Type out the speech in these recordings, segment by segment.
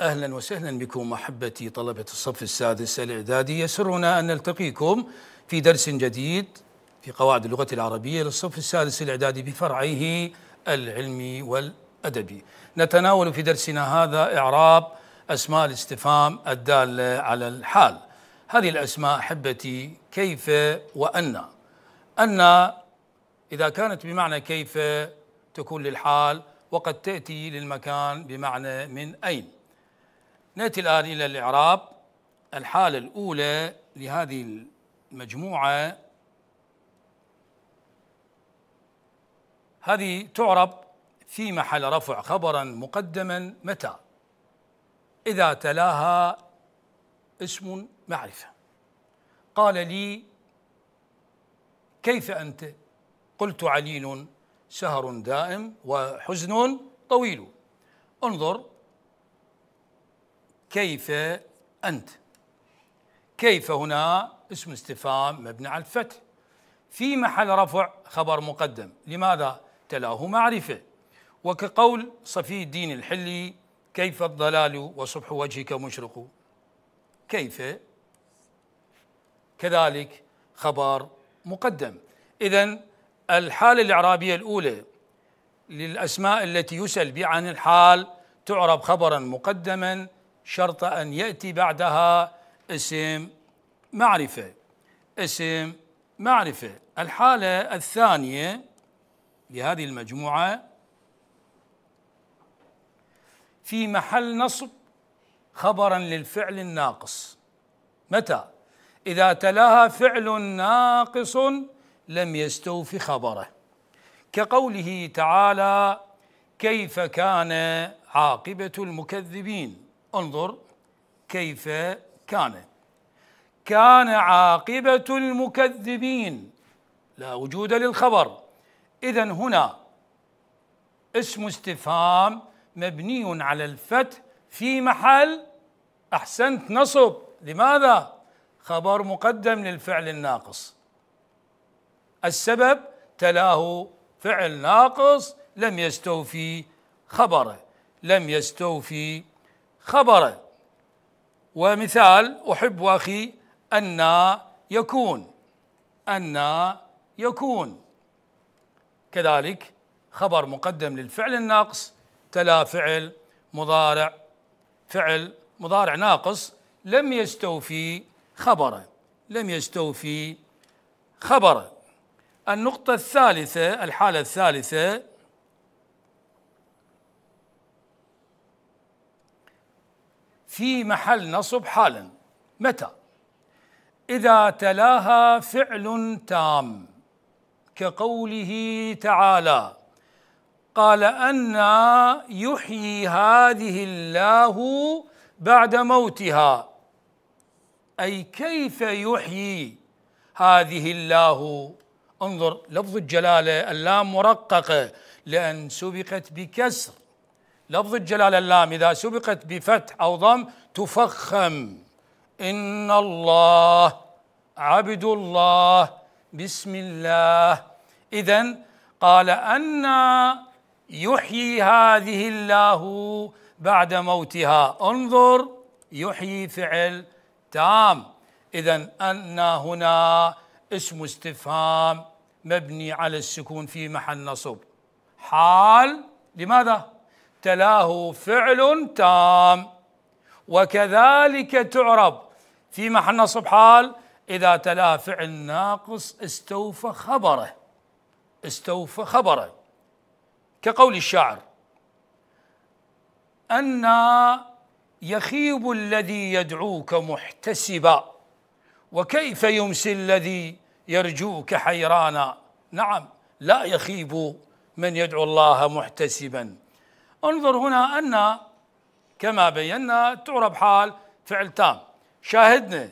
أهلا وسهلا بكم أحبتي طلبة الصف السادس الإعدادي يسرنا أن نلتقيكم في درس جديد في قواعد اللغة العربية للصف السادس الإعدادي بفرعيه العلمي والأدبي نتناول في درسنا هذا إعراب أسماء الاستفهام الدالة على الحال هذه الأسماء أحبتي كيف وأن أن إذا كانت بمعنى كيف تكون للحال وقد تأتي للمكان بمعنى من أين ناتي الان الى الاعراب الحاله الاولى لهذه المجموعه هذه تعرب في محل رفع خبرا مقدما متى اذا تلاها اسم معرفه قال لي كيف انت قلت عليل سهر دائم وحزن طويل انظر كيف أنت كيف هنا اسم استفهام مبني على الفتح في محل رفع خبر مقدم لماذا تلاه معرفة وكقول صفي الدين الحلي كيف الضلال وصبح وجهك مشرق كيف كذلك خبر مقدم إذا الحالة الإعرابية الأولى للأسماء التي يسأل بها عن الحال تعرب خبرا مقدما شرط أن يأتي بعدها اسم معرفة اسم معرفة الحالة الثانية لهذه المجموعة في محل نصب خبرا للفعل الناقص متى إذا تلاها فعل ناقص لم يستوفي خبره كقوله تعالى كيف كان عاقبة المكذبين انظر كيف كان كان عاقبة المكذبين لا وجود للخبر إذا هنا اسم استفهام مبني على الفتح في محل أحسنت نصب لماذا؟ خبر مقدم للفعل الناقص السبب تلاه فعل ناقص لم يستوفي خبره لم يستوفي خبرا ومثال أحب أخي أن يكون أن يكون كذلك خبر مقدم للفعل الناقص تلا فعل مضارع فعل مضارع ناقص لم يستوفي خبره لم يستوفي خبره النقطة الثالثة الحالة الثالثة في محل نصب حالا متى إذا تلاها فعل تام كقوله تعالى قال أنا يحيي هذه الله بعد موتها أي كيف يحيي هذه الله انظر لفظ الجلالة اللام مرققة لأن سبقت بكسر لفظ الجلالة اللام إذا سبقت بفتح أو ضم تفخم إن الله عبد الله بسم الله إذا قال أنا يحيي هذه الله بعد موتها انظر يحيي فعل تام إذا أنا هنا اسم استفهام مبني على السكون في محل نصب حال لماذا؟ تلاه فعل تام وكذلك تعرب في محل نصب حال إذا تلاه فعل ناقص استوفى خبره استوفى خبره كقول الشاعر أن يخيب الذي يدعوك محتسبا وكيف يمسي الذي يرجوك حيرانا نعم لا يخيب من يدعو الله محتسبا انظر هنا أن كما بينا تعرب حال فعل تام شاهدنا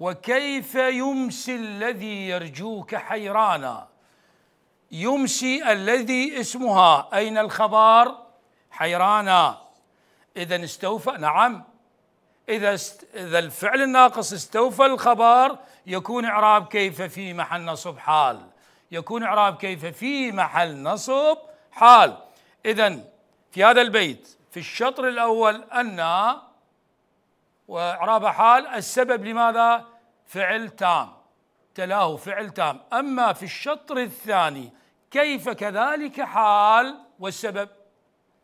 وكيف يمسي الذي يرجوك حيرانا يمسي الذي اسمها أين الخبر حيرانا إذا استوفى نعم إذا است... إذا الفعل الناقص استوفى الخبر يكون إعراب كيف في محل نصب حال يكون إعراب كيف في محل نصب حال إذا في هذا البيت في الشطر الأول أن وإعراب حال السبب لماذا فعل تام تلاه فعل تام أما في الشطر الثاني كيف كذلك حال والسبب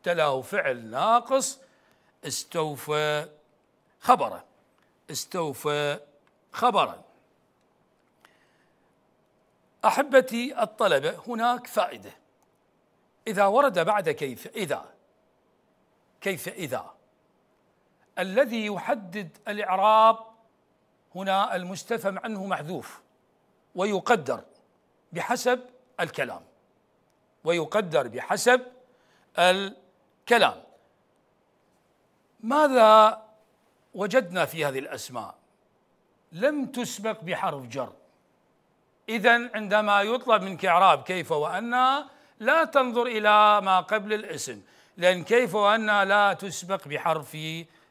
تلاه فعل ناقص استوفى خبرا استوفى خبرا احبتي الطلبه هناك فائده اذا ورد بعد كيف اذا كيف إذا الذي يحدد الإعراب هنا المستفهم عنه محذوف ويقدر بحسب الكلام ويقدر بحسب الكلام ماذا وجدنا في هذه الأسماء لم تسبق بحرف جر إذا عندما يطلب منك إعراب كيف وأن لا تنظر إلى ما قبل الاسم لأن كيف وأنها لا تسبق بحرف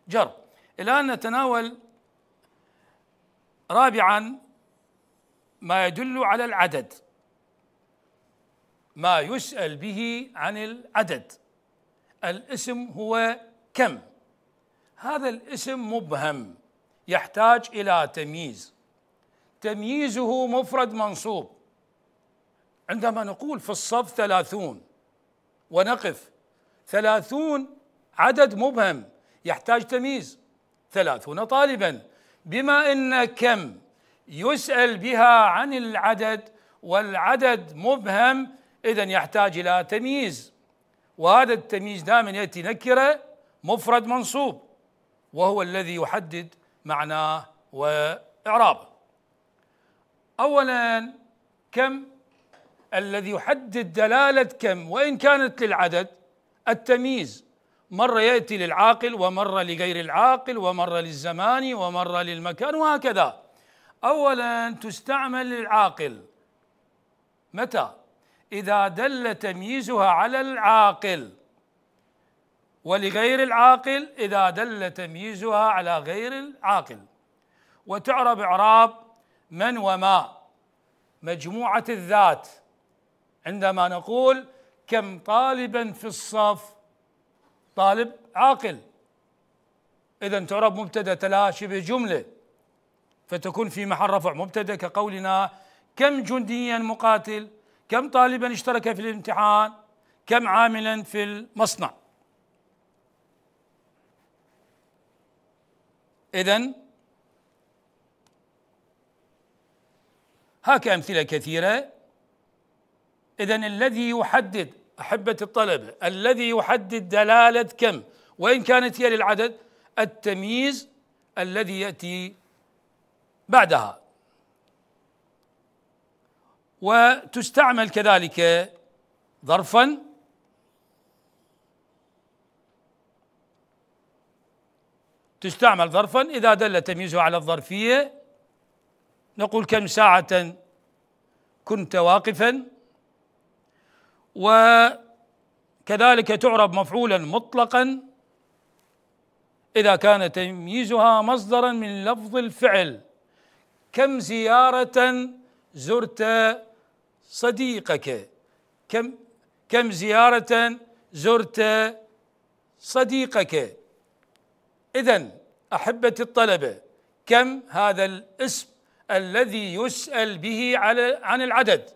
جر الآن نتناول رابعا ما يدل على العدد ما يسأل به عن العدد الاسم هو كم هذا الاسم مبهم يحتاج إلى تمييز تمييزه مفرد منصوب عندما نقول في الصف ثلاثون ونقف ثلاثون عدد مبهم يحتاج تمييز ثلاثون طالبا بما ان كم يسال بها عن العدد والعدد مبهم اذا يحتاج الى تمييز وهذا التمييز دائما ياتي نكره مفرد منصوب وهو الذي يحدد معناه واعرابه اولا كم الذي يحدد دلاله كم وان كانت للعدد التمييز مرة يأتي للعاقل ومرة لغير العاقل ومرة للزمان ومرة للمكان وهكذا أولا تستعمل للعاقل متى؟ إذا دل تمييزها على العاقل ولغير العاقل إذا دل تمييزها على غير العاقل وتعرب إعراب من وما مجموعة الذات عندما نقول كم طالبا في الصف طالب عاقل إذا تعرب مبتدأ لها شبه جملة فتكون في محل رفع مبتدأ كقولنا كم جنديا مقاتل كم طالبا اشترك في الامتحان كم عاملا في المصنع إذا هاك أمثلة كثيرة إذا الذي يحدد أحبة الطلبة الذي يحدد دلالة كم وإن كانت هي للعدد التمييز الذي يأتي بعدها وتستعمل كذلك ظرفا تستعمل ظرفا إذا دل تمييزه على الظرفية نقول كم ساعة كنت واقفا وكذلك تعرب مفعولا مطلقا اذا كان تمييزها مصدرا من لفظ الفعل كم زياره زرت صديقك كم كم زياره زرت صديقك اذا احبه الطلبه كم هذا الاسم الذي يسال به على عن العدد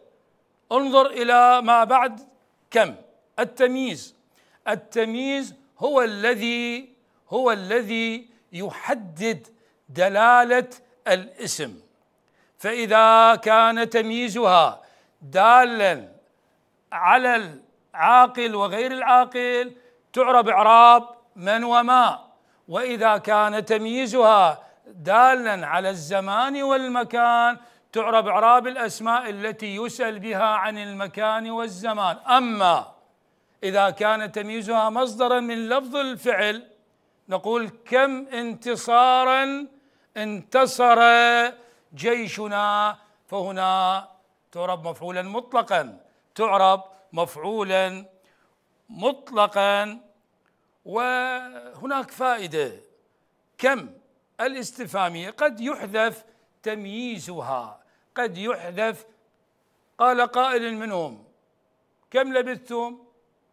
انظر إلى ما بعد كم التمييز التمييز هو الذي هو الذي يحدد دلالة الاسم فإذا كان تمييزها دالا على العاقل وغير العاقل تعرب إعراب من وما وإذا كان تمييزها دالا على الزمان والمكان تعرب اعراب الاسماء التي يسال بها عن المكان والزمان اما اذا كان تمييزها مصدرا من لفظ الفعل نقول كم انتصارا انتصر جيشنا فهنا تعرب مفعولا مطلقا تعرب مفعولا مطلقا وهناك فائده كم الاستفهاميه قد يحذف تمييزها قد يحذف قال قائل منهم كم لبثتم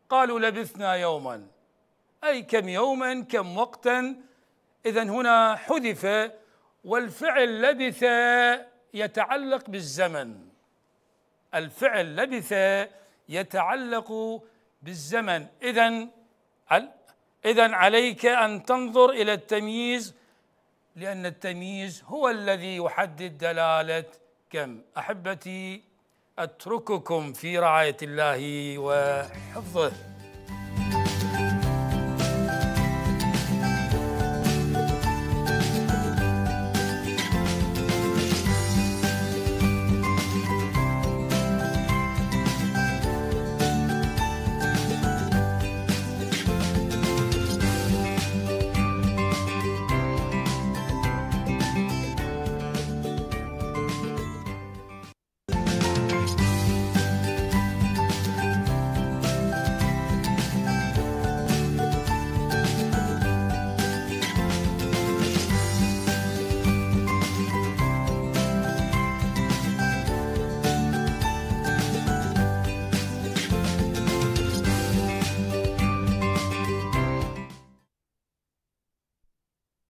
قالوا لبثنا يوما أي كم يوما كم وقتا إذا هنا حذف والفعل لبث يتعلق بالزمن الفعل لبث يتعلق بالزمن إذا إذا عليك أن تنظر إلى التمييز لأن التمييز هو الذي يحدد دلالة كم أحبتي أترككم في رعاية الله وحفظه